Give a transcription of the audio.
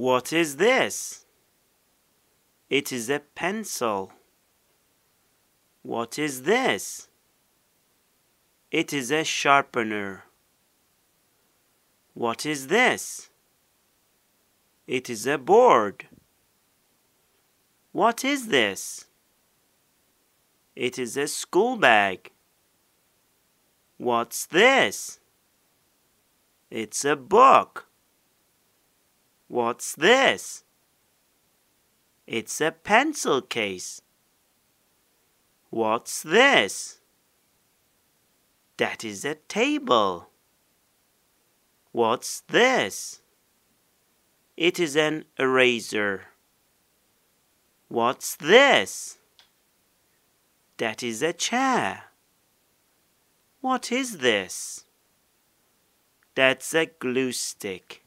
What is this? It is a pencil. What is this? It is a sharpener. What is this? It is a board. What is this? It is a school bag. What's this? It's a book. What's this? It's a pencil case. What's this? That is a table. What's this? It is an eraser. What's this? That is a chair. What is this? That's a glue stick.